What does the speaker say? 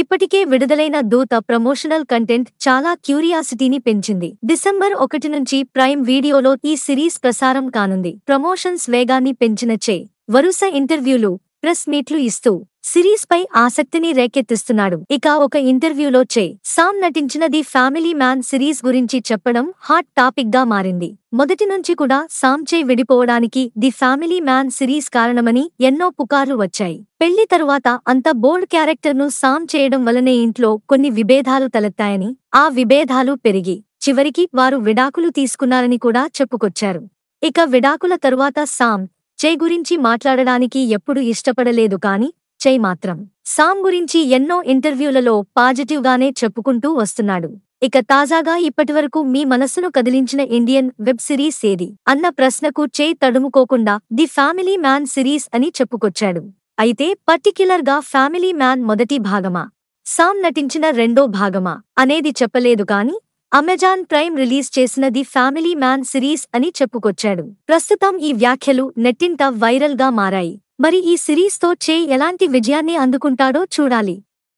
ఇప్పటికే విడుదలైన దూత ప్రమోషనల్ కంటెంట్ చాలా క్యూరియాసిటీని పెంచింది డిసెంబర్ ఒకటి నుంచి ప్రైమ్ వీడియోలో ఈ సిరీస్ ప్రసారం కానుంది ప్రమోషన్స్ వేగాన్ని పెంచిన చే వరుస ఇంటర్వ్యూలు ప్రెస్ మీట్లు ఇస్తూ సిరీస్ పై ఆసక్తిని రేకెత్తిస్తున్నాడు ఇక ఒక ఇంటర్వ్యూలో చే సామ్ నటించిన ది ఫ్యామిలీ మ్యాన్ సిరీస్ గురించి చెప్పడం హాట్ టాపిక్ గా మారింది మొదటి నుంచి కూడా సామ్ చే విడిపోవడానికి ది ఫ్యామిలీ మ్యాన్ సిరీస్ కారణమని ఎన్నో పుకార్లు వచ్చాయి పెళ్లి తరువాత అంత బోల్డ్ క్యారెక్టర్ ను సామ్ చేయడం వలనే ఇంట్లో కొన్ని విభేదాలు తలెత్తాయని ఆ విభేదాలు పెరిగి చివరికి వారు విడాకులు తీసుకున్నారని కూడా చెప్పుకొచ్చారు ఇక విడాకుల తరువాత సామ్ చై గురించి మాట్లాడడానికి ఎప్పుడు ఇష్టపడలేదు కాని చై మాత్రం సామ్ గురించి ఎన్నో ఇంటర్వ్యూలలో పాజిటివ్గానే చెప్పుకుంటూ వస్తున్నాడు ఇక తాజాగా ఇప్పటివరకు మీ మనస్సును కదిలించిన ఇండియన్ వెబ్ సిరీస్ ఏది అన్న ప్రశ్నకు చే తడుముకోకుండా ది ఫ్యామిలీ మ్యాన్ సిరీస్ అని చెప్పుకొచ్చాడు అయితే పర్టిక్యులర్ గా ఫ్యామిలీ మ్యాన్ మొదటి భాగమా సామ్ నటించిన రెండో భాగమా అనేది చెప్పలేదు కాని అమెజాన్ ప్రైమ్ రిలీజ్ చేసిన ది ఫ్యామిలీ మ్యాన్ సిరీస్ అని చెప్పుకొచ్చాడు ప్రస్తుతం ఈ వ్యాఖ్యలు నెట్టింట వైరల్ గా మారాయి మరి ఈ సిరీస్తో చే ఎలాంటి విజయాన్ని అందుకుంటాడో చూడాలి